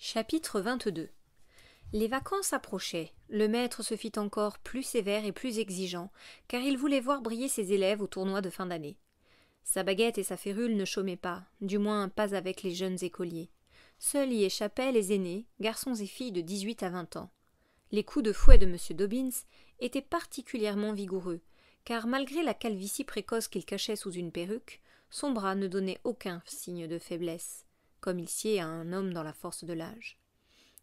Chapitre 22 Les vacances approchaient. Le maître se fit encore plus sévère et plus exigeant, car il voulait voir briller ses élèves au tournoi de fin d'année. Sa baguette et sa férule ne chômaient pas, du moins pas avec les jeunes écoliers. Seuls y échappaient les aînés, garçons et filles de dix-huit à vingt ans. Les coups de fouet de M. Dobbins étaient particulièrement vigoureux, car malgré la calvitie précoce qu'il cachait sous une perruque, son bras ne donnait aucun signe de faiblesse comme il sied à un homme dans la force de l'âge.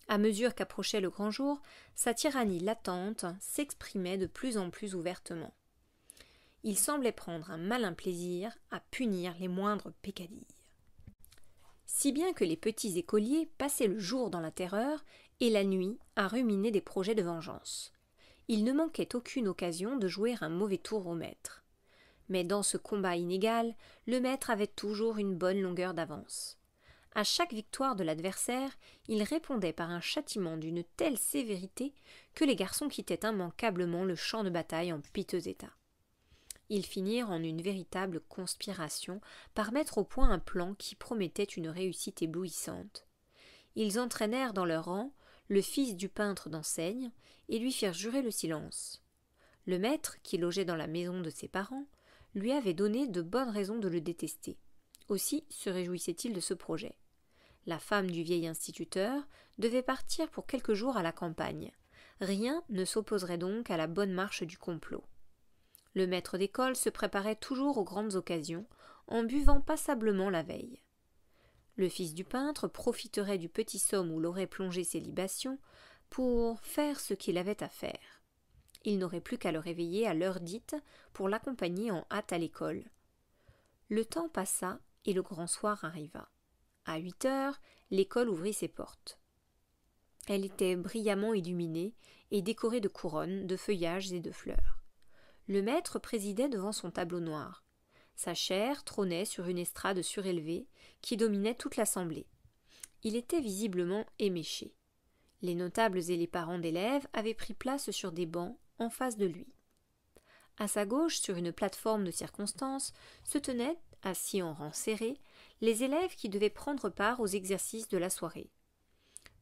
À mesure qu'approchait le grand jour, sa tyrannie latente s'exprimait de plus en plus ouvertement. Il semblait prendre un malin plaisir à punir les moindres peccadilles. Si bien que les petits écoliers passaient le jour dans la terreur et la nuit à ruminer des projets de vengeance. Il ne manquait aucune occasion de jouer un mauvais tour au maître. Mais dans ce combat inégal, le maître avait toujours une bonne longueur d'avance. À chaque victoire de l'adversaire, il répondait par un châtiment d'une telle sévérité que les garçons quittaient immanquablement le champ de bataille en piteux état. Ils finirent en une véritable conspiration par mettre au point un plan qui promettait une réussite éblouissante. Ils entraînèrent dans leur rang le fils du peintre d'enseigne et lui firent jurer le silence. Le maître, qui logeait dans la maison de ses parents, lui avait donné de bonnes raisons de le détester. Aussi se réjouissait-il de ce projet la femme du vieil instituteur, devait partir pour quelques jours à la campagne. Rien ne s'opposerait donc à la bonne marche du complot. Le maître d'école se préparait toujours aux grandes occasions, en buvant passablement la veille. Le fils du peintre profiterait du petit somme où l'aurait plongé ses libations pour faire ce qu'il avait à faire. Il n'aurait plus qu'à le réveiller à l'heure dite pour l'accompagner en hâte à l'école. Le temps passa et le grand soir arriva. À huit heures, l'école ouvrit ses portes. Elle était brillamment illuminée et décorée de couronnes, de feuillages et de fleurs. Le maître présidait devant son tableau noir. Sa chair trônait sur une estrade surélevée qui dominait toute l'assemblée. Il était visiblement éméché. Les notables et les parents d'élèves avaient pris place sur des bancs en face de lui. À sa gauche, sur une plateforme de circonstance, se tenait, assis en rang serré, les élèves qui devaient prendre part aux exercices de la soirée.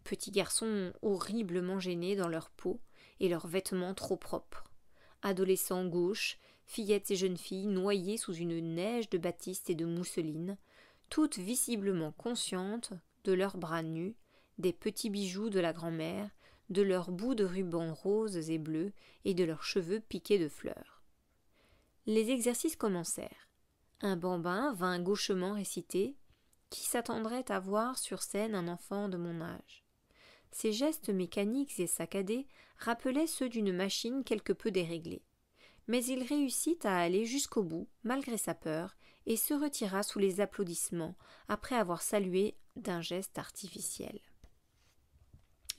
Petits garçons horriblement gênés dans leur peau et leurs vêtements trop propres. Adolescents gauches, fillettes et jeunes filles noyées sous une neige de batiste et de mousseline, toutes visiblement conscientes de leurs bras nus, des petits bijoux de la grand-mère, de leurs bouts de rubans roses et bleus et de leurs cheveux piqués de fleurs. Les exercices commencèrent. Un bambin vint gauchement réciter Qui s'attendrait à voir sur scène un enfant de mon âge Ses gestes mécaniques et saccadés rappelaient ceux d'une machine quelque peu déréglée. Mais il réussit à aller jusqu'au bout, malgré sa peur, et se retira sous les applaudissements, après avoir salué d'un geste artificiel.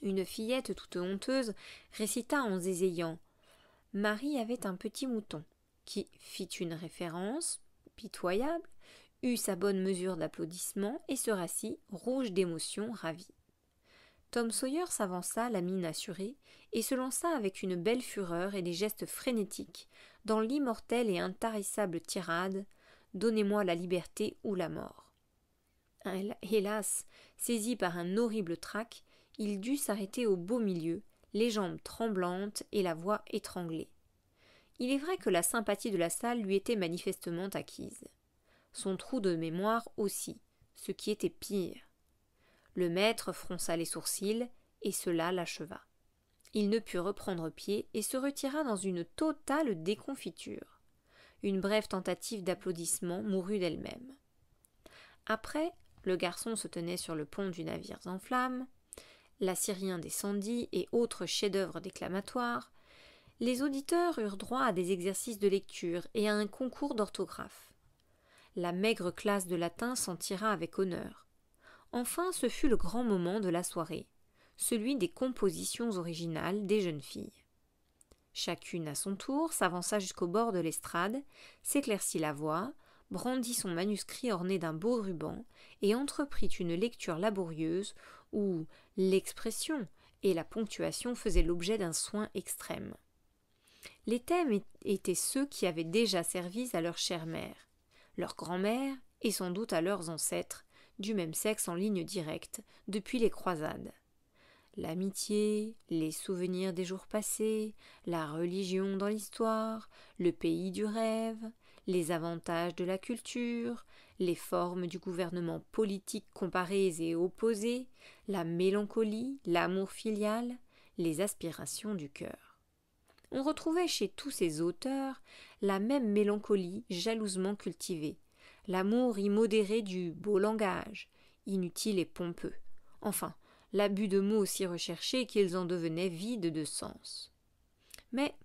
Une fillette toute honteuse récita en zézayant Marie avait un petit mouton, qui fit une référence, pitoyable, eut sa bonne mesure d'applaudissements et se rassit, rouge d'émotion, ravi. Tom Sawyer s'avança, la mine assurée, et se lança avec une belle fureur et des gestes frénétiques dans l'immortelle et intarissable tirade Donnez-moi la liberté ou la mort. Hélas, saisi par un horrible trac, il dut s'arrêter au beau milieu, les jambes tremblantes et la voix étranglée. Il est vrai que la sympathie de la salle lui était manifestement acquise. Son trou de mémoire aussi, ce qui était pire. Le maître fronça les sourcils, et cela l'acheva. Il ne put reprendre pied et se retira dans une totale déconfiture. Une brève tentative d'applaudissement mourut d'elle-même. Après, le garçon se tenait sur le pont du navire en flammes, l'Assyrien descendit et autres chefs-d'œuvre déclamatoires, les auditeurs eurent droit à des exercices de lecture et à un concours d'orthographe. La maigre classe de latin s'en tira avec honneur. Enfin, ce fut le grand moment de la soirée, celui des compositions originales des jeunes filles. Chacune à son tour s'avança jusqu'au bord de l'estrade, s'éclaircit la voix, brandit son manuscrit orné d'un beau ruban et entreprit une lecture laborieuse où l'expression et la ponctuation faisaient l'objet d'un soin extrême. Les thèmes étaient ceux qui avaient déjà servi à leur chère mère, leur grand-mère et sans doute à leurs ancêtres, du même sexe en ligne directe, depuis les croisades. L'amitié, les souvenirs des jours passés, la religion dans l'histoire, le pays du rêve, les avantages de la culture, les formes du gouvernement politique comparées et opposées, la mélancolie, l'amour filial, les aspirations du cœur on retrouvait chez tous ces auteurs la même mélancolie jalousement cultivée, l'amour immodéré du beau langage, inutile et pompeux, enfin l'abus de mots si recherchés qu'ils en devenaient vides de sens. Mais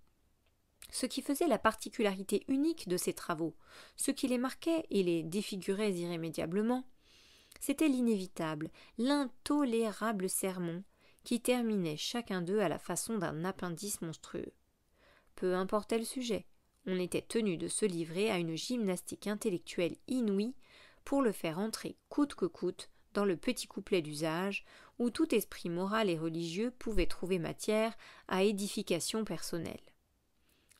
ce qui faisait la particularité unique de ces travaux, ce qui les marquait et les défigurait irrémédiablement, c'était l'inévitable, l'intolérable sermon qui terminait chacun d'eux à la façon d'un appendice monstrueux. Peu importait le sujet, on était tenu de se livrer à une gymnastique intellectuelle inouïe pour le faire entrer coûte que coûte dans le petit couplet d'usage où tout esprit moral et religieux pouvait trouver matière à édification personnelle.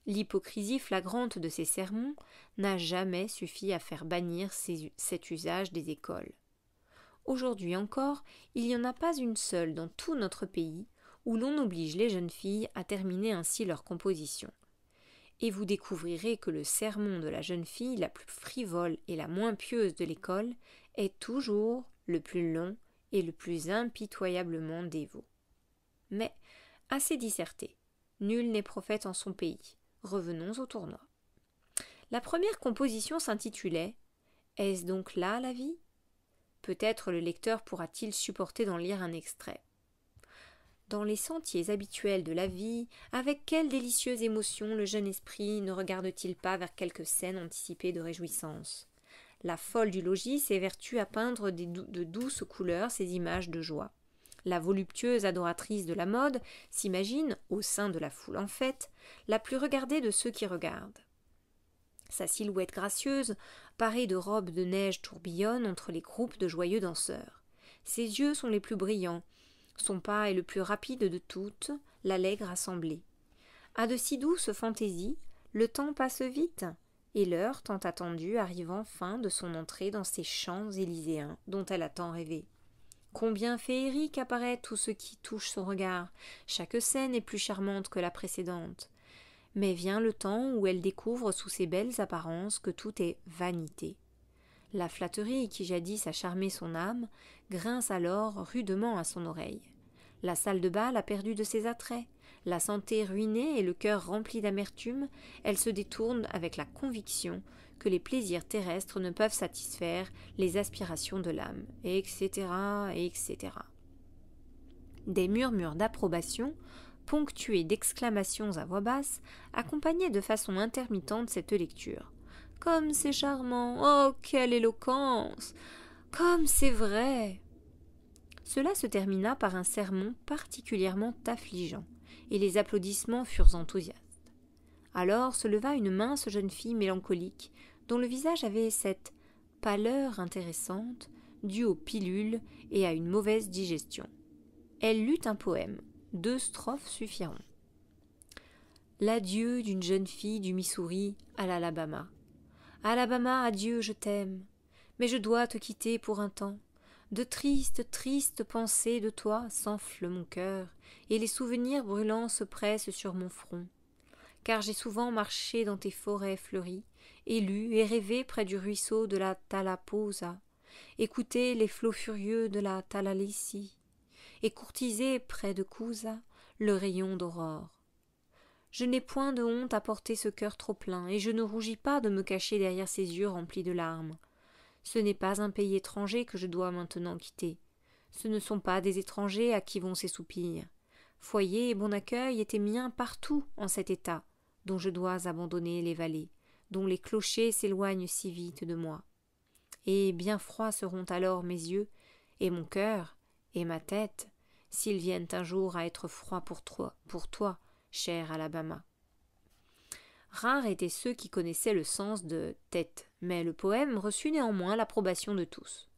L'hypocrisie flagrante de ces sermons n'a jamais suffi à faire bannir cet usage des écoles. Aujourd'hui encore, il n'y en a pas une seule dans tout notre pays où l'on oblige les jeunes filles à terminer ainsi leur composition. Et vous découvrirez que le sermon de la jeune fille la plus frivole et la moins pieuse de l'école est toujours le plus long et le plus impitoyablement dévot. Mais assez disserté. Nul n'est prophète en son pays. Revenons au tournoi. La première composition s'intitulait Est-ce donc là la vie Peut-être le lecteur pourra-t-il supporter d'en lire un extrait dans les sentiers habituels de la vie, avec quelle délicieuse émotion le jeune esprit ne regarde-t-il pas vers quelques scènes anticipées de réjouissance La folle du logis s'évertue à peindre de douces couleurs ses images de joie. La voluptueuse adoratrice de la mode s'imagine, au sein de la foule en fait, la plus regardée de ceux qui regardent. Sa silhouette gracieuse, parée de robes de neige tourbillonne entre les groupes de joyeux danseurs. Ses yeux sont les plus brillants, son pas est le plus rapide de toutes, l'allègre assemblée. À de si douces fantaisies, le temps passe vite, et l'heure tant attendue arrive enfin de son entrée dans ces champs élyséens dont elle a tant rêvé. Combien féerique apparaît tout ce qui touche son regard, chaque scène est plus charmante que la précédente. Mais vient le temps où elle découvre sous ses belles apparences que tout est vanité. La flatterie qui jadis a charmé son âme grince alors rudement à son oreille. La salle de bal a perdu de ses attraits. La santé ruinée et le cœur rempli d'amertume, elle se détourne avec la conviction que les plaisirs terrestres ne peuvent satisfaire les aspirations de l'âme, etc., etc. Des murmures d'approbation, ponctués d'exclamations à voix basse, accompagnaient de façon intermittente cette lecture. Comme c'est charmant Oh, quelle éloquence Comme c'est vrai cela se termina par un sermon particulièrement affligeant, et les applaudissements furent enthousiastes. Alors se leva une mince jeune fille mélancolique, dont le visage avait cette pâleur intéressante due aux pilules et à une mauvaise digestion. Elle lut un poème, deux strophes suffiront. L'adieu d'une jeune fille du Missouri à l'Alabama. Alabama, adieu, je t'aime, mais je dois te quitter pour un temps. De tristes, tristes pensées de toi s'enflent mon cœur, et les souvenirs brûlants se pressent sur mon front. Car j'ai souvent marché dans tes forêts fleuries, et lu et rêvé près du ruisseau de la Talaposa, écouté les flots furieux de la Talalissie, et courtisé près de Cousa le rayon d'aurore. Je n'ai point de honte à porter ce cœur trop plein, et je ne rougis pas de me cacher derrière ses yeux remplis de larmes. Ce n'est pas un pays étranger que je dois maintenant quitter. Ce ne sont pas des étrangers à qui vont ces soupirs. Foyer et bon accueil étaient miens partout en cet état, dont je dois abandonner les vallées, dont les clochers s'éloignent si vite de moi. Et bien froids seront alors mes yeux, et mon cœur, et ma tête, s'ils viennent un jour à être froids pour toi, pour toi, cher Alabama. Rares étaient ceux qui connaissaient le sens de tête mais le poème reçut néanmoins l'approbation de tous.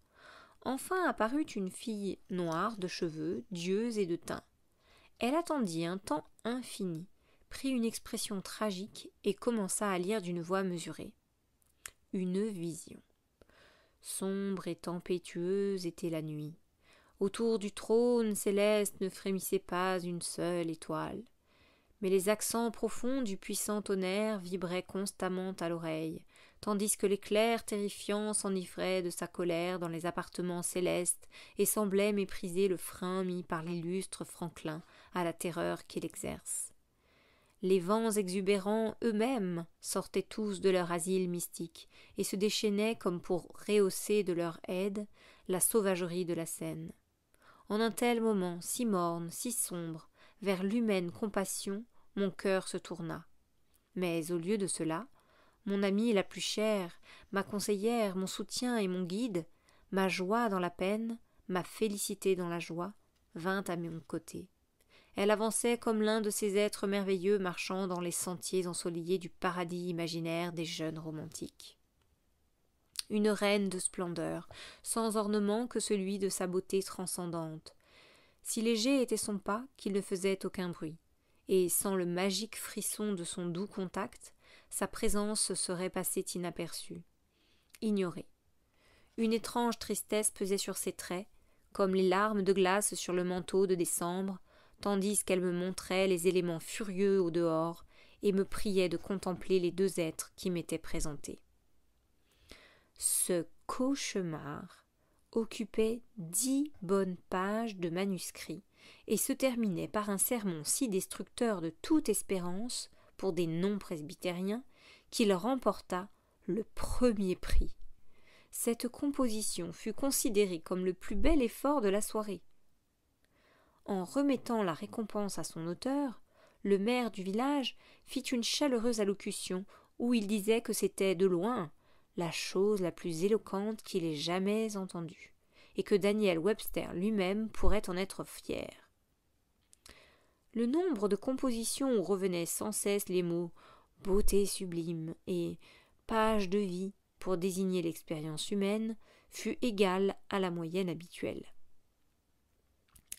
Enfin apparut une fille noire de cheveux, d'yeux et de teint. Elle attendit un temps infini, prit une expression tragique et commença à lire d'une voix mesurée. Une vision. Sombre et tempétueuse était la nuit. Autour du trône céleste ne frémissait pas une seule étoile. Mais les accents profonds du puissant tonnerre vibraient constamment à l'oreille, tandis que l'éclair terrifiant s'enivrait de sa colère dans les appartements célestes et semblait mépriser le frein mis par l'illustre Franklin à la terreur qu'il exerce. Les vents exubérants eux-mêmes sortaient tous de leur asile mystique et se déchaînaient comme pour rehausser de leur aide la sauvagerie de la scène. En un tel moment, si morne, si sombre, vers l'humaine compassion, mon cœur se tourna. Mais au lieu de cela, mon amie la plus chère, ma conseillère, mon soutien et mon guide, ma joie dans la peine, ma félicité dans la joie, vint à mon côté. Elle avançait comme l'un de ces êtres merveilleux marchant dans les sentiers ensoleillés du paradis imaginaire des jeunes romantiques. Une reine de splendeur, sans ornement que celui de sa beauté transcendante. Si léger était son pas qu'il ne faisait aucun bruit, et sans le magique frisson de son doux contact, sa présence serait passée inaperçue, ignorée. Une étrange tristesse pesait sur ses traits, comme les larmes de glace sur le manteau de décembre, tandis qu'elle me montrait les éléments furieux au dehors et me priait de contempler les deux êtres qui m'étaient présentés. Ce cauchemar occupait dix bonnes pages de manuscrits et se terminait par un sermon si destructeur de toute espérance pour des non-presbytériens qu'il remporta le premier prix. Cette composition fut considérée comme le plus bel effort de la soirée. En remettant la récompense à son auteur, le maire du village fit une chaleureuse allocution où il disait que c'était de loin la chose la plus éloquente qu'il ait jamais entendue, et que Daniel Webster lui-même pourrait en être fier le nombre de compositions où revenaient sans cesse les mots beauté sublime et page de vie pour désigner l'expérience humaine fut égal à la moyenne habituelle.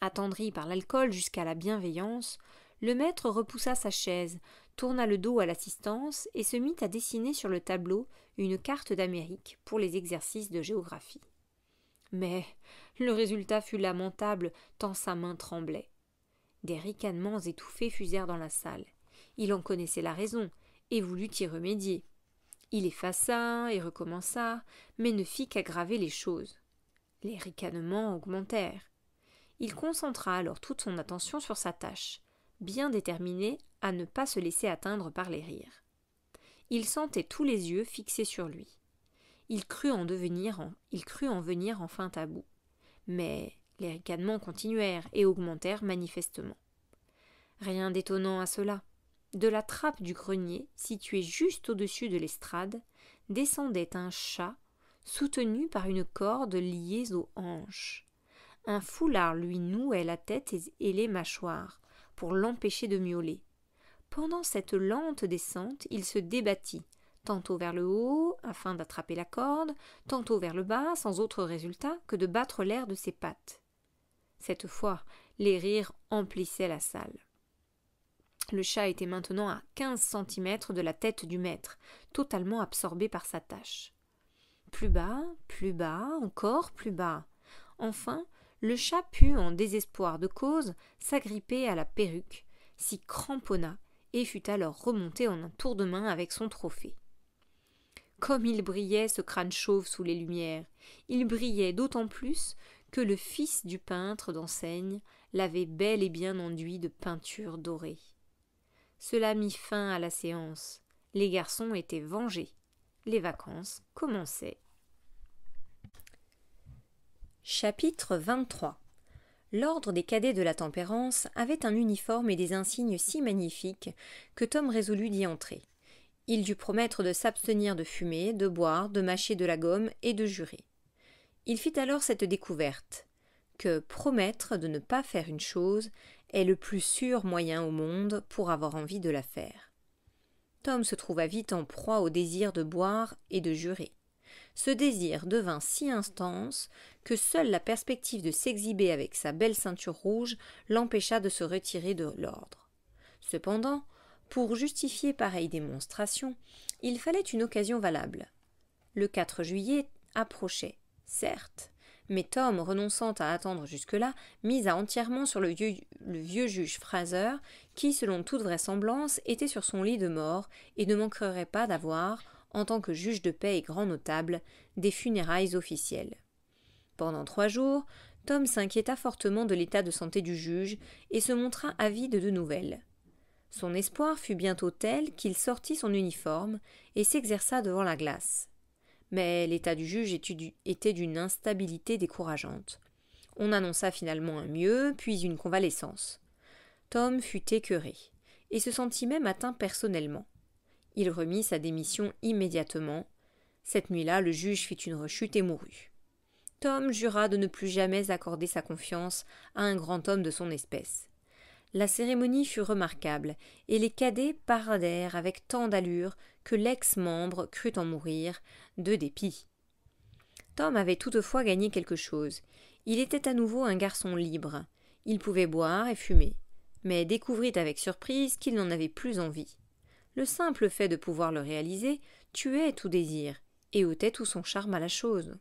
Attendri par l'alcool jusqu'à la bienveillance, le maître repoussa sa chaise, tourna le dos à l'assistance et se mit à dessiner sur le tableau une carte d'Amérique pour les exercices de géographie. Mais le résultat fut lamentable tant sa main tremblait. Des ricanements étouffés fusèrent dans la salle. Il en connaissait la raison, et voulut y remédier. Il effaça et recommença, mais ne fit qu'aggraver les choses. Les ricanements augmentèrent. Il concentra alors toute son attention sur sa tâche, bien déterminé à ne pas se laisser atteindre par les rires. Il sentait tous les yeux fixés sur lui. Il crut en devenir, il crut en venir enfin à bout. Mais les ricanements continuèrent et augmentèrent manifestement. Rien d'étonnant à cela. De la trappe du grenier, située juste au-dessus de l'estrade, descendait un chat soutenu par une corde liée aux hanches. Un foulard lui nouait la tête et les mâchoires pour l'empêcher de miauler. Pendant cette lente descente, il se débattit, tantôt vers le haut afin d'attraper la corde, tantôt vers le bas, sans autre résultat que de battre l'air de ses pattes. Cette fois, les rires emplissaient la salle. Le chat était maintenant à quinze centimètres de la tête du maître, totalement absorbé par sa tâche. Plus bas, plus bas, encore plus bas. Enfin, le chat put, en désespoir de cause, s'agripper à la perruque, s'y cramponna, et fut alors remonté en un tour de main avec son trophée. Comme il brillait ce crâne chauve sous les lumières, il brillait d'autant plus que le fils du peintre d'enseigne l'avait bel et bien enduit de peinture dorée. Cela mit fin à la séance. Les garçons étaient vengés. Les vacances commençaient. Chapitre 23 L'ordre des cadets de la tempérance avait un uniforme et des insignes si magnifiques que Tom résolut d'y entrer. Il dut promettre de s'abstenir de fumer, de boire, de mâcher de la gomme et de jurer. Il fit alors cette découverte que promettre de ne pas faire une chose est le plus sûr moyen au monde pour avoir envie de la faire. Tom se trouva vite en proie au désir de boire et de jurer. Ce désir devint si intense que seule la perspective de s'exhiber avec sa belle ceinture rouge l'empêcha de se retirer de l'ordre. Cependant, pour justifier pareille démonstration, il fallait une occasion valable. Le 4 juillet approchait, Certes, mais Tom, renonçant à attendre jusque-là, misa entièrement sur le vieux, le vieux, juge Fraser, qui, selon toute vraisemblance, était sur son lit de mort et ne manquerait pas d'avoir, en tant que juge de paix et grand notable, des funérailles officielles. Pendant trois jours, Tom s'inquiéta fortement de l'état de santé du juge et se montra avide de nouvelles. Son espoir fut bientôt tel qu'il sortit son uniforme et s'exerça devant la glace mais l'état du juge était d'une instabilité décourageante. On annonça finalement un mieux, puis une convalescence. Tom fut écœuré, et se sentit même atteint personnellement. Il remit sa démission immédiatement. Cette nuit-là, le juge fit une rechute et mourut. Tom jura de ne plus jamais accorder sa confiance à un grand homme de son espèce. La cérémonie fut remarquable, et les cadets paradèrent avec tant d'allure que l'ex-membre crut en mourir, de dépit. Tom avait toutefois gagné quelque chose. Il était à nouveau un garçon libre. Il pouvait boire et fumer, mais découvrit avec surprise qu'il n'en avait plus envie. Le simple fait de pouvoir le réaliser tuait tout désir et ôtait tout son charme à la chose.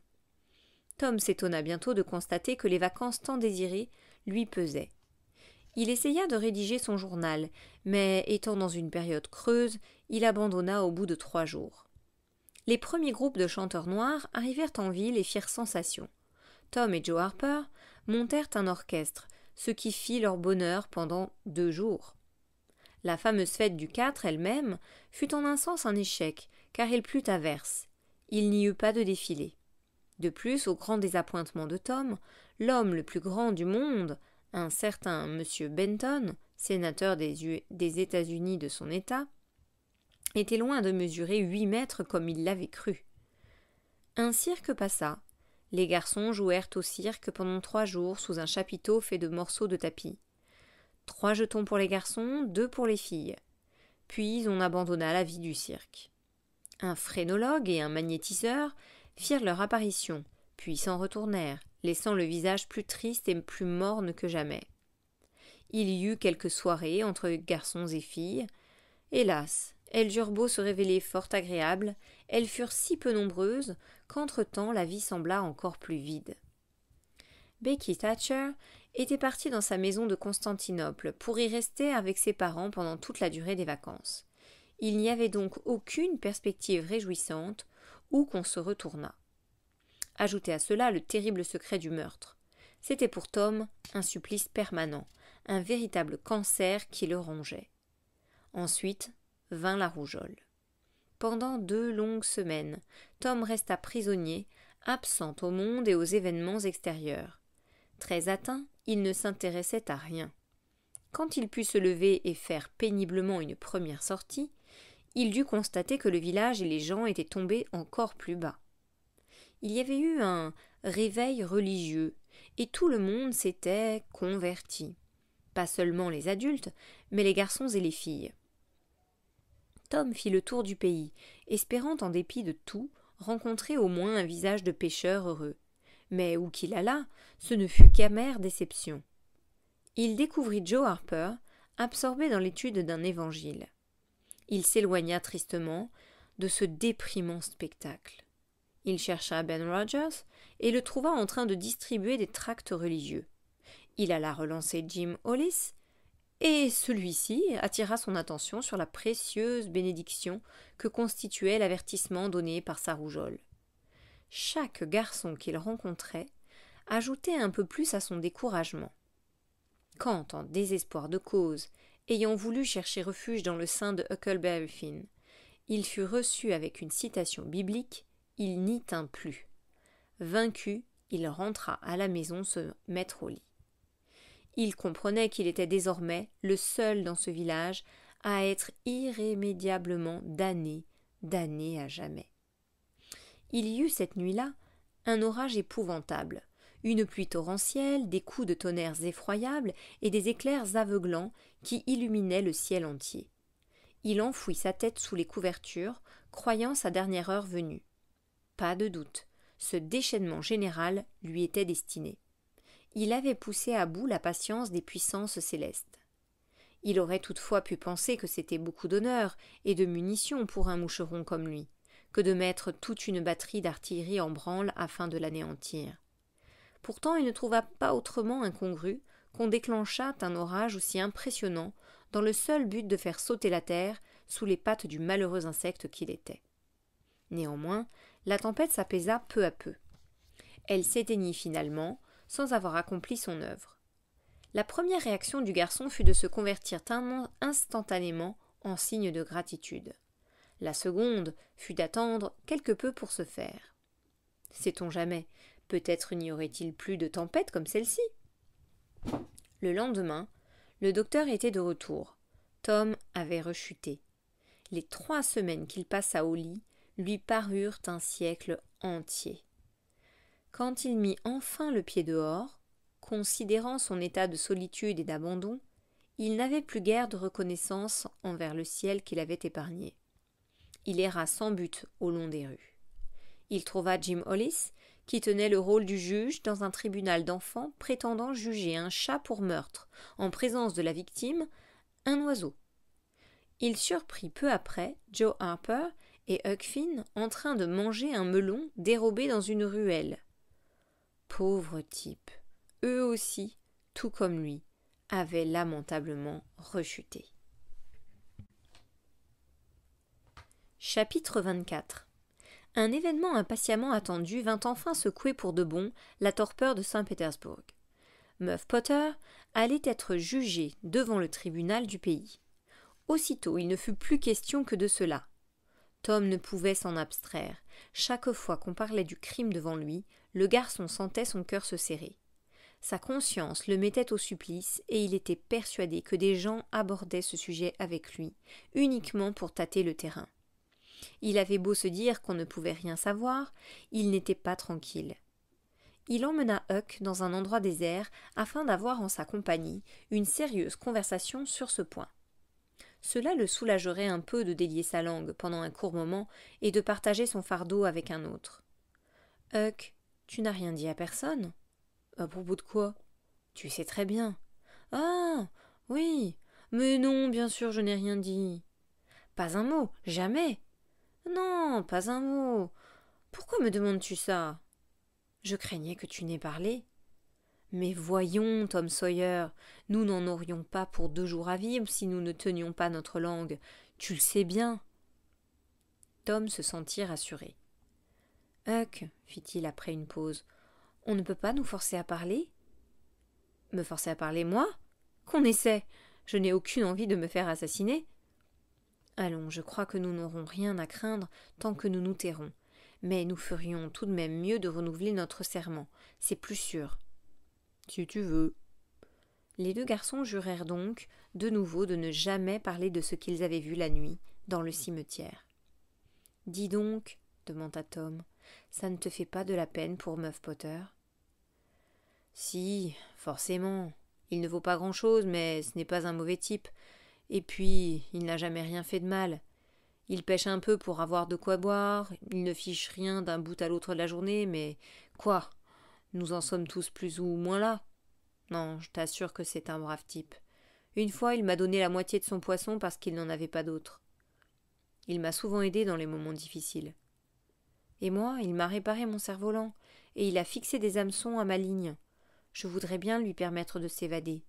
Tom s'étonna bientôt de constater que les vacances tant désirées lui pesaient. Il essaya de rédiger son journal, mais étant dans une période creuse, il abandonna au bout de trois jours. Les premiers groupes de chanteurs noirs arrivèrent en ville et firent sensation. Tom et Joe Harper montèrent un orchestre, ce qui fit leur bonheur pendant deux jours. La fameuse fête du 4 elle-même fut en un sens un échec, car il plut à verse. Il n'y eut pas de défilé. De plus, au grand désappointement de Tom, l'homme le plus grand du monde un certain M. Benton, sénateur des, États-Unis de son État, était loin de mesurer huit mètres comme il l'avait cru. Un cirque passa. Les garçons jouèrent au cirque pendant trois jours sous un chapiteau fait de morceaux de tapis. Trois jetons pour les garçons, deux pour les filles. Puis on abandonna la vie du cirque. Un phrénologue et un magnétiseur firent leur apparition, puis s'en retournèrent, laissant le visage plus triste et plus morne que jamais. Il y eut quelques soirées entre garçons et filles. Hélas, elles eurent beau se révéler fort agréables, elles furent si peu nombreuses qu'entre-temps la vie sembla encore plus vide. Becky Thatcher était partie dans sa maison de Constantinople pour y rester avec ses parents pendant toute la durée des vacances. Il n'y avait donc aucune perspective réjouissante où qu'on se retournât. Ajoutez à cela le terrible secret du meurtre. C'était pour Tom un supplice permanent, un véritable cancer qui le rongeait. Ensuite vint la rougeole. Pendant deux longues semaines, Tom resta prisonnier, absent au monde et aux événements extérieurs. Très atteint, il ne s'intéressait à rien. Quand il put se lever et faire péniblement une première sortie, il dut constater que le village et les gens étaient tombés encore plus bas il y avait eu un réveil religieux, et tout le monde s'était converti pas seulement les adultes, mais les garçons et les filles. Tom fit le tour du pays, espérant en dépit de tout rencontrer au moins un visage de pêcheur heureux. Mais où qu'il alla, ce ne fut qu'amère déception. Il découvrit Joe Harper, absorbé dans l'étude d'un évangile. Il s'éloigna tristement de ce déprimant spectacle. Il chercha Ben Rogers et le trouva en train de distribuer des tracts religieux. Il alla relancer Jim Hollis, et celui-ci attira son attention sur la précieuse bénédiction que constituait l'avertissement donné par sa rougeole. Chaque garçon qu'il rencontrait ajoutait un peu plus à son découragement. Quand, en désespoir de cause, ayant voulu chercher refuge dans le sein de Huckleberry Finn, il fut reçu avec une citation biblique, il n'y tint plus. Vaincu, il rentra à la maison se mettre au lit. Il comprenait qu'il était désormais le seul dans ce village à être irrémédiablement damné, damné à jamais. Il y eut cette nuit-là un orage épouvantable, une pluie torrentielle, des coups de tonnerres effroyables et des éclairs aveuglants qui illuminaient le ciel entier. Il enfouit sa tête sous les couvertures, croyant sa dernière heure venue. Pas de doute, ce déchaînement général lui était destiné. Il avait poussé à bout la patience des puissances célestes. Il aurait toutefois pu penser que c'était beaucoup d'honneur et de munitions pour un moucheron comme lui, que de mettre toute une batterie d'artillerie en branle afin de l'anéantir. Pourtant il ne trouva pas autrement incongru qu'on déclenchât un orage aussi impressionnant dans le seul but de faire sauter la terre sous les pattes du malheureux insecte qu'il était. Néanmoins, la tempête s'apaisa peu à peu. Elle s'éteignit finalement, sans avoir accompli son œuvre. La première réaction du garçon fut de se convertir instantanément en signe de gratitude. La seconde fut d'attendre quelque peu pour se faire. Sait-on jamais Peut-être n'y aurait-il plus de tempête comme celle-ci Le lendemain, le docteur était de retour. Tom avait rechuté. Les trois semaines qu'il passa au lit lui parurent un siècle entier. Quand il mit enfin le pied dehors, considérant son état de solitude et d'abandon, il n'avait plus guère de reconnaissance envers le ciel qu'il avait épargné. Il erra sans but au long des rues. Il trouva Jim Hollis, qui tenait le rôle du juge dans un tribunal d'enfants prétendant juger un chat pour meurtre, en présence de la victime, un oiseau. Il surprit peu après Joe Harper, et Huck Finn en train de manger un melon dérobé dans une ruelle. Pauvre type eux aussi, tout comme lui, avaient lamentablement rechuté. Chapitre 24 Un événement impatiemment attendu vint enfin secouer pour de bon la torpeur de Saint-Pétersbourg. Meuf Potter allait être jugé devant le tribunal du pays. Aussitôt, il ne fut plus question que de cela. Tom ne pouvait s'en abstraire. Chaque fois qu'on parlait du crime devant lui, le garçon sentait son cœur se serrer. Sa conscience le mettait au supplice et il était persuadé que des gens abordaient ce sujet avec lui, uniquement pour tâter le terrain. Il avait beau se dire qu'on ne pouvait rien savoir, il n'était pas tranquille. Il emmena Huck dans un endroit désert afin d'avoir en sa compagnie une sérieuse conversation sur ce point. Cela le soulagerait un peu de délier sa langue pendant un court moment et de partager son fardeau avec un autre. Huck, tu n'as rien dit à personne À propos de quoi Tu sais très bien. Ah oui Mais non, bien sûr, je n'ai rien dit. Pas un mot, jamais Non, pas un mot. Pourquoi me demandes-tu ça Je craignais que tu n'aies parlé. Mais voyons, Tom Sawyer, nous n'en aurions pas pour deux jours à vivre si nous ne tenions pas notre langue. Tu le sais bien. Tom se sentit rassuré. Huck, fit-il après une pause, on ne peut pas nous forcer à parler Me forcer à parler, moi Qu'on essaie Je n'ai aucune envie de me faire assassiner. Allons, je crois que nous n'aurons rien à craindre tant que nous nous tairons. Mais nous ferions tout de même mieux de renouveler notre serment, c'est plus sûr. Si tu veux. Les deux garçons jurèrent donc, de nouveau, de ne jamais parler de ce qu'ils avaient vu la nuit, dans le cimetière. Dis donc, demanda Tom, ça ne te fait pas de la peine pour Meuf Potter Si, forcément. Il ne vaut pas grand-chose, mais ce n'est pas un mauvais type. Et puis, il n'a jamais rien fait de mal. Il pêche un peu pour avoir de quoi boire, il ne fiche rien d'un bout à l'autre de la journée, mais quoi nous en sommes tous plus ou moins là. Non, je t'assure que c'est un brave type. Une fois, il m'a donné la moitié de son poisson parce qu'il n'en avait pas d'autre. Il m'a souvent aidé dans les moments difficiles. Et moi, il m'a réparé mon cerf-volant, et il a fixé des hameçons à ma ligne. Je voudrais bien lui permettre de s'évader.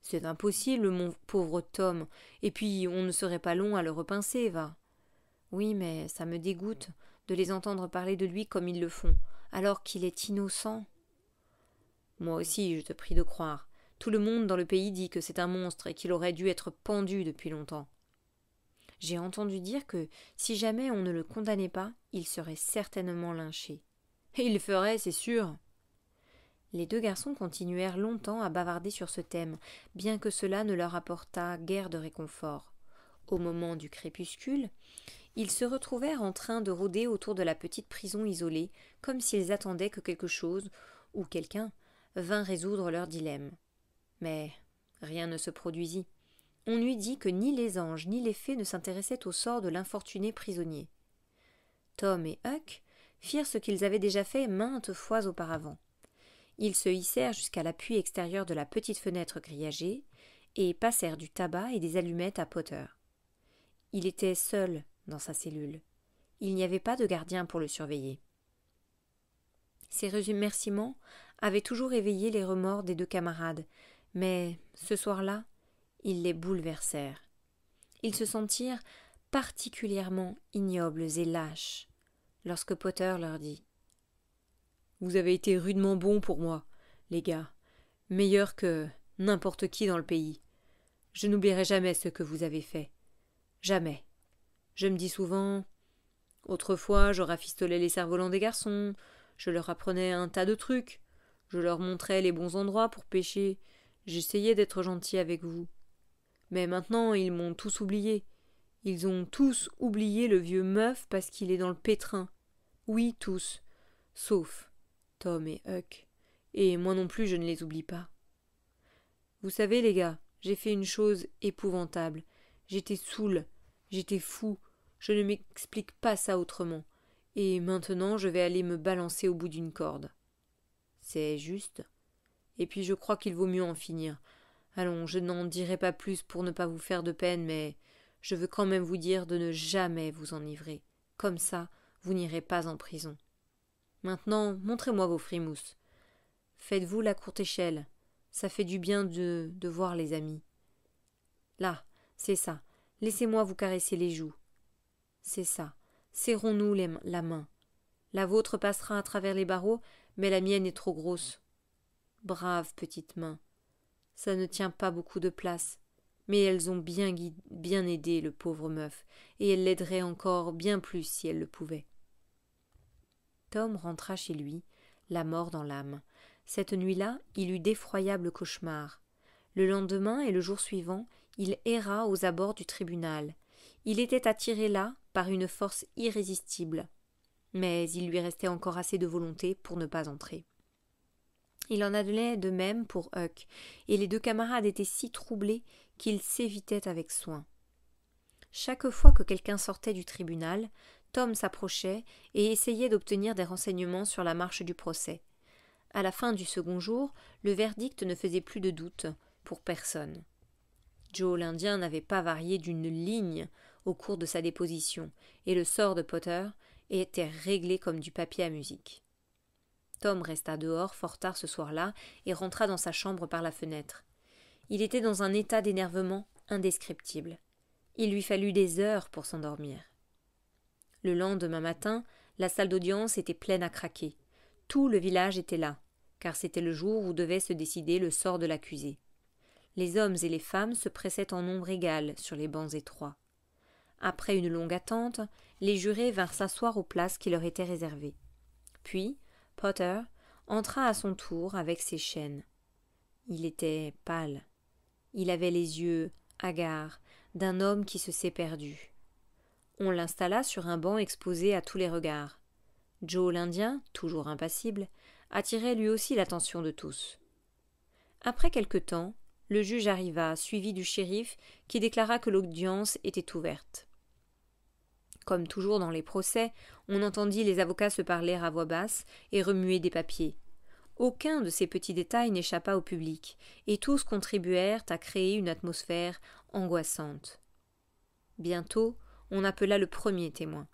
C'est impossible, mon pauvre Tom, et puis on ne serait pas long à le repincer, va. Oui, mais ça me dégoûte de les entendre parler de lui comme ils le font, alors qu'il est innocent. Moi aussi, je te prie de croire. Tout le monde dans le pays dit que c'est un monstre et qu'il aurait dû être pendu depuis longtemps. J'ai entendu dire que si jamais on ne le condamnait pas, il serait certainement lynché. Et il ferait, c'est sûr. Les deux garçons continuèrent longtemps à bavarder sur ce thème, bien que cela ne leur apportât guère de réconfort au moment du crépuscule, ils se retrouvèrent en train de rôder autour de la petite prison isolée, comme s'ils attendaient que quelque chose ou quelqu'un vînt résoudre leur dilemme. Mais rien ne se produisit. On eût dit que ni les anges ni les fées ne s'intéressaient au sort de l'infortuné prisonnier. Tom et Huck firent ce qu'ils avaient déjà fait maintes fois auparavant. Ils se hissèrent jusqu'à l'appui extérieur de la petite fenêtre grillagée et passèrent du tabac et des allumettes à Potter. Il était seul dans sa cellule. Il n'y avait pas de gardien pour le surveiller. Ses remerciements avaient toujours éveillé les remords des deux camarades, mais ce soir-là, ils les bouleversèrent. Ils se sentirent particulièrement ignobles et lâches lorsque Potter leur dit Vous avez été rudement bons pour moi, les gars, meilleurs que n'importe qui dans le pays. Je n'oublierai jamais ce que vous avez fait. Jamais. Je me dis souvent Autrefois, je rafistolais les cerfs-volants des garçons, je leur apprenais un tas de trucs, je leur montrais les bons endroits pour pêcher, j'essayais d'être gentil avec vous. Mais maintenant, ils m'ont tous oublié. Ils ont tous oublié le vieux meuf parce qu'il est dans le pétrin. Oui, tous. Sauf Tom et Huck. Et moi non plus, je ne les oublie pas. Vous savez, les gars, j'ai fait une chose épouvantable. J'étais saoule, j'étais fou, je ne m'explique pas ça autrement. Et maintenant je vais aller me balancer au bout d'une corde. C'est juste. Et puis je crois qu'il vaut mieux en finir. Allons, je n'en dirai pas plus pour ne pas vous faire de peine, mais je veux quand même vous dire de ne jamais vous enivrer. Comme ça, vous n'irez pas en prison. Maintenant, montrez-moi vos frimousses. Faites-vous la courte échelle. Ça fait du bien de, de voir les amis. Là, c'est ça. Laissez-moi vous caresser les joues. C'est ça. Serrons-nous la main. La vôtre passera à travers les barreaux, mais la mienne est trop grosse. Brave petite main. Ça ne tient pas beaucoup de place. Mais elles ont bien, bien aidé le pauvre meuf, et elles l'aideraient encore bien plus si elles le pouvaient. Tom rentra chez lui, la mort dans l'âme. Cette nuit-là, il eut d'effroyables cauchemars. Le lendemain et le jour suivant, il erra aux abords du tribunal. Il était attiré là par une force irrésistible, mais il lui restait encore assez de volonté pour ne pas entrer. Il en allait de même pour Huck, et les deux camarades étaient si troublés qu'ils s'évitaient avec soin. Chaque fois que quelqu'un sortait du tribunal, Tom s'approchait et essayait d'obtenir des renseignements sur la marche du procès. À la fin du second jour, le verdict ne faisait plus de doute pour personne. Joe l'Indien n'avait pas varié d'une ligne au cours de sa déposition, et le sort de Potter était réglé comme du papier à musique. Tom resta dehors fort tard ce soir-là et rentra dans sa chambre par la fenêtre. Il était dans un état d'énervement indescriptible. Il lui fallut des heures pour s'endormir. Le lendemain matin, la salle d'audience était pleine à craquer. Tout le village était là, car c'était le jour où devait se décider le sort de l'accusé. Les hommes et les femmes se pressaient en nombre égal sur les bancs étroits. Après une longue attente, les jurés vinrent s'asseoir aux places qui leur étaient réservées. Puis, Potter entra à son tour avec ses chaînes. Il était pâle. Il avait les yeux hagards d'un homme qui se s'est perdu. On l'installa sur un banc exposé à tous les regards. Joe l'Indien, toujours impassible, attirait lui aussi l'attention de tous. Après quelque temps, le juge arriva, suivi du shérif, qui déclara que l'audience était ouverte. Comme toujours dans les procès, on entendit les avocats se parler à voix basse et remuer des papiers. Aucun de ces petits détails n'échappa au public, et tous contribuèrent à créer une atmosphère angoissante. Bientôt, on appela le premier témoin.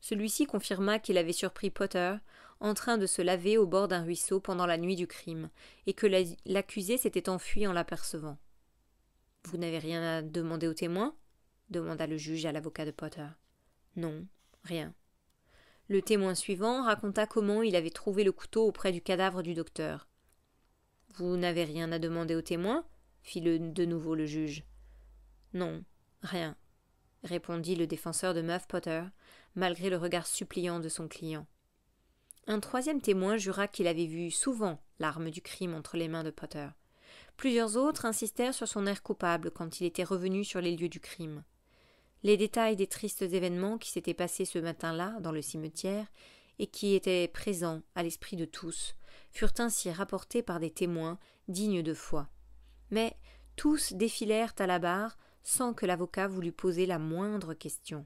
Celui-ci confirma qu'il avait surpris Potter en train de se laver au bord d'un ruisseau pendant la nuit du crime, et que l'accusé s'était enfui en l'apercevant. Vous n'avez rien à demander au témoin demanda le juge à l'avocat de Potter. Non, rien. Le témoin suivant raconta comment il avait trouvé le couteau auprès du cadavre du docteur. Vous n'avez rien à demander au témoin fit de nouveau le juge. Non, rien, répondit le défenseur de Muff Potter, malgré le regard suppliant de son client. Un troisième témoin jura qu'il avait vu souvent l'arme du crime entre les mains de Potter. Plusieurs autres insistèrent sur son air coupable quand il était revenu sur les lieux du crime. Les détails des tristes événements qui s'étaient passés ce matin-là dans le cimetière et qui étaient présents à l'esprit de tous furent ainsi rapportés par des témoins dignes de foi. Mais tous défilèrent à la barre sans que l'avocat voulût poser la moindre question.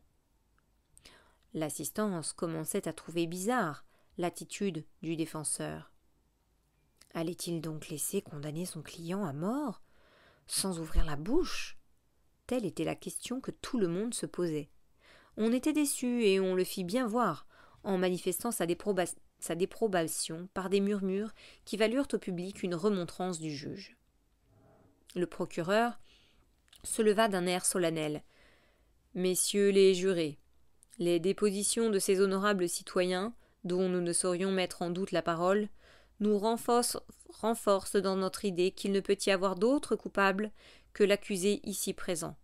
L'assistance commençait à trouver bizarre l'attitude du défenseur. Allait-il donc laisser condamner son client à mort sans ouvrir la bouche Telle était la question que tout le monde se posait. On était déçu et on le fit bien voir en manifestant sa, sa déprobation par des murmures qui valurent au public une remontrance du juge. Le procureur se leva d'un air solennel. Messieurs les jurés, les dépositions de ces honorables citoyens dont nous ne saurions mettre en doute la parole, nous renforce, dans notre idée qu'il ne peut y avoir d'autre coupable que l'accusé ici présent.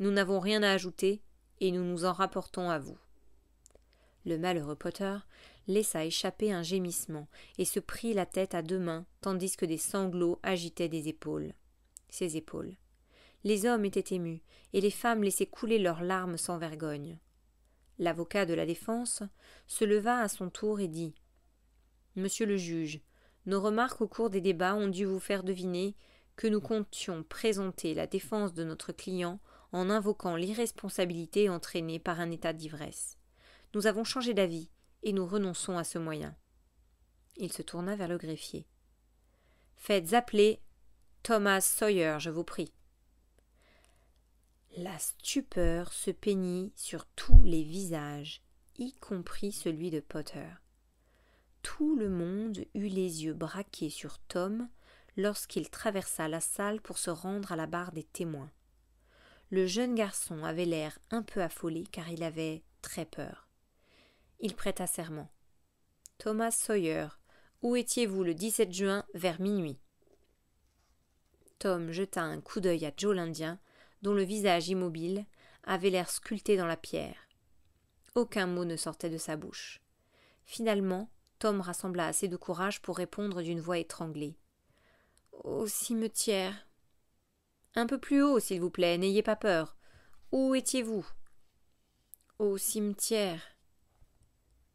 Nous n'avons rien à ajouter, et nous nous en rapportons à vous. Le malheureux Potter laissa échapper un gémissement et se prit la tête à deux mains, tandis que des sanglots agitaient des épaules. Ses épaules. Les hommes étaient émus, et les femmes laissaient couler leurs larmes sans vergogne. L'avocat de la défense se leva à son tour et dit Monsieur le juge, nos remarques au cours des débats ont dû vous faire deviner que nous comptions présenter la défense de notre client en invoquant l'irresponsabilité entraînée par un état d'ivresse. Nous avons changé d'avis et nous renonçons à ce moyen. Il se tourna vers le greffier. Faites appeler Thomas Sawyer, je vous prie. La stupeur se peignit sur tous les visages, y compris celui de Potter. Tout le monde eut les yeux braqués sur Tom lorsqu'il traversa la salle pour se rendre à la barre des témoins. Le jeune garçon avait l'air un peu affolé car il avait très peur. Il prêta serment. Thomas Sawyer, où étiez-vous le 17 juin vers minuit Tom jeta un coup d'œil à Joe l'Indien dont le visage immobile avait l'air sculpté dans la pierre. Aucun mot ne sortait de sa bouche. Finalement, Tom rassembla assez de courage pour répondre d'une voix étranglée. Au oh, cimetière. Un peu plus haut, s'il vous plaît, n'ayez pas peur. Où étiez-vous Au cimetière.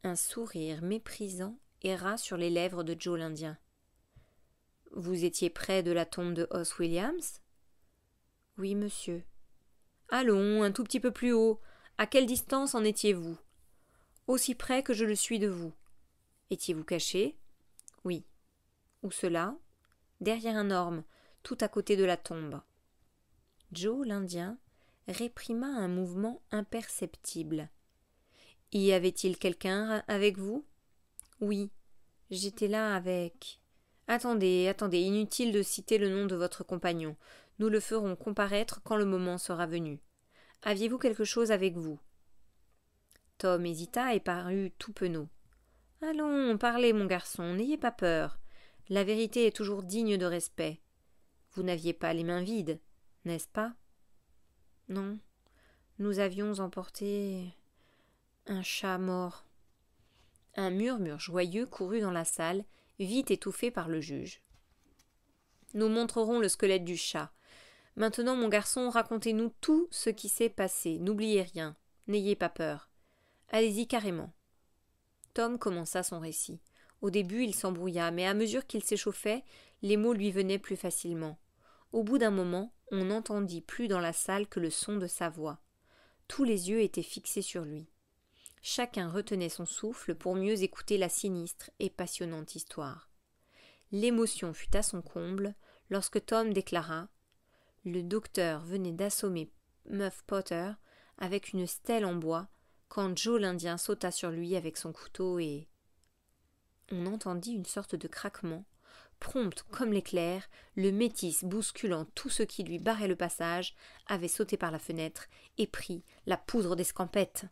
Un sourire méprisant erra sur les lèvres de Joe l'Indien. Vous étiez près de la tombe de Hoss Williams oui, monsieur. Allons, un tout petit peu plus haut. À quelle distance en étiez vous? Aussi près que je le suis de vous. Étiez vous caché? Oui. Où cela? Derrière un orme, tout à côté de la tombe. Joe, l'Indien, réprima un mouvement imperceptible. Y avait-il quelqu'un avec vous Oui, j'étais là avec. Attendez, attendez, inutile de citer le nom de votre compagnon nous le ferons comparaître quand le moment sera venu. Aviez-vous quelque chose avec vous Tom hésita et parut tout penaud. Allons, parlez, mon garçon, n'ayez pas peur. La vérité est toujours digne de respect. Vous n'aviez pas les mains vides, n'est-ce pas Non, nous avions emporté un chat mort. Un murmure joyeux courut dans la salle, vite étouffé par le juge. Nous montrerons le squelette du chat, Maintenant, mon garçon, racontez-nous tout ce qui s'est passé. N'oubliez rien. N'ayez pas peur. Allez-y carrément. Tom commença son récit. Au début, il s'embrouilla, mais à mesure qu'il s'échauffait, les mots lui venaient plus facilement. Au bout d'un moment, on n'entendit plus dans la salle que le son de sa voix. Tous les yeux étaient fixés sur lui. Chacun retenait son souffle pour mieux écouter la sinistre et passionnante histoire. L'émotion fut à son comble lorsque Tom déclara le docteur venait d'assommer Muff Potter avec une stèle en bois quand Joe l'Indien sauta sur lui avec son couteau et. On entendit une sorte de craquement. Prompt comme l'éclair, le métis, bousculant tout ce qui lui barrait le passage, avait sauté par la fenêtre et pris la poudre d'escampette.